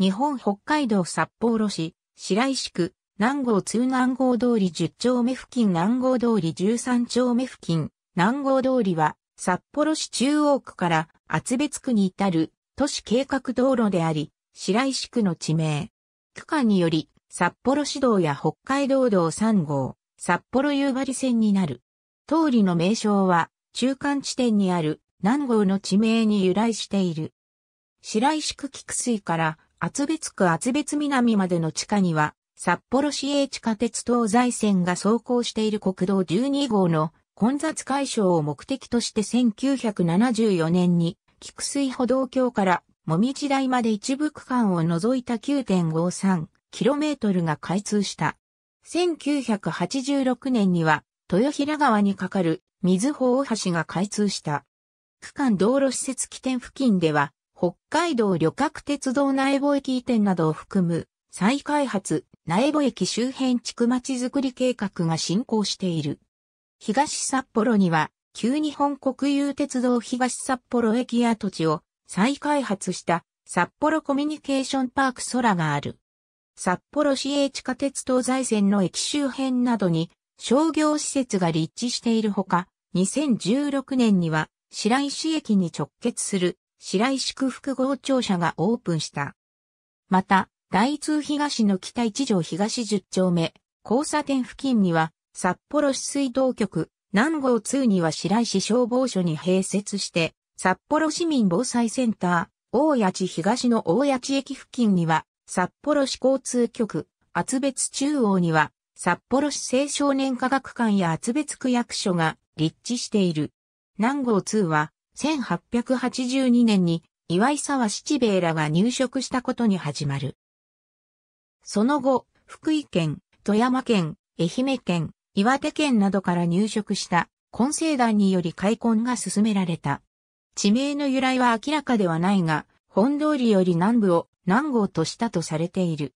日本北海道札幌市、白石区、南郷通南郷通り10丁目付近南郷通り13丁目付近、南郷通りは、札幌市中央区から厚別区に至る都市計画道路であり、白石区の地名。区間により、札幌市道や北海道道3号、札幌夕張線になる。通りの名称は、中間地点にある南郷の地名に由来している。白石区菊水から厚別区厚別南までの地下には、札幌市営地下鉄東西線が走行している国道12号の混雑解消を目的として1974年に、菊水歩道橋からもみじ台まで一部区間を除いた 9.53km が開通した。1986年には、豊平川に架かる水穂大橋が開通した。区間道路施設起点付近では、北海道旅客鉄道苗穂駅移転などを含む再開発、苗穂駅周辺地区まちづくり計画が進行している。東札幌には、旧日本国有鉄道東札幌駅跡地を再開発した札幌コミュニケーションパーク空がある。札幌市営地下鉄東西線の駅周辺などに商業施設が立地しているほか、2016年には白石駅に直結する白石区複合庁舎がオープンした。また、大通東の北一条東10丁目、交差点付近には、札幌市水道局、南郷2には白石消防署に併設して、札幌市民防災センター、大谷地東の大谷地駅付近には、札幌市交通局、厚別中央には、札幌市青少年科学館や厚別区役所が立地している。南郷2は、1882年に岩井沢七兵衛らが入植したことに始まる。その後、福井県、富山県、愛媛県、岩手県などから入植した混成団により開墾が進められた。地名の由来は明らかではないが、本通りより南部を南郷としたとされている。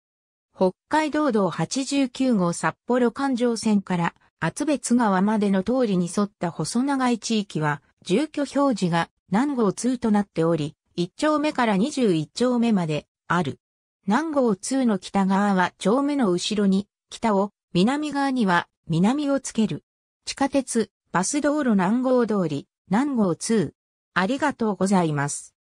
北海道道89号札幌環状線から厚別川までの通りに沿った細長い地域は、住居表示が南郷2となっており、1丁目から21丁目まである。南郷2の北側は丁目の後ろに北を、南側には南をつける。地下鉄、バス道路南郷通り、南郷2。ありがとうございます。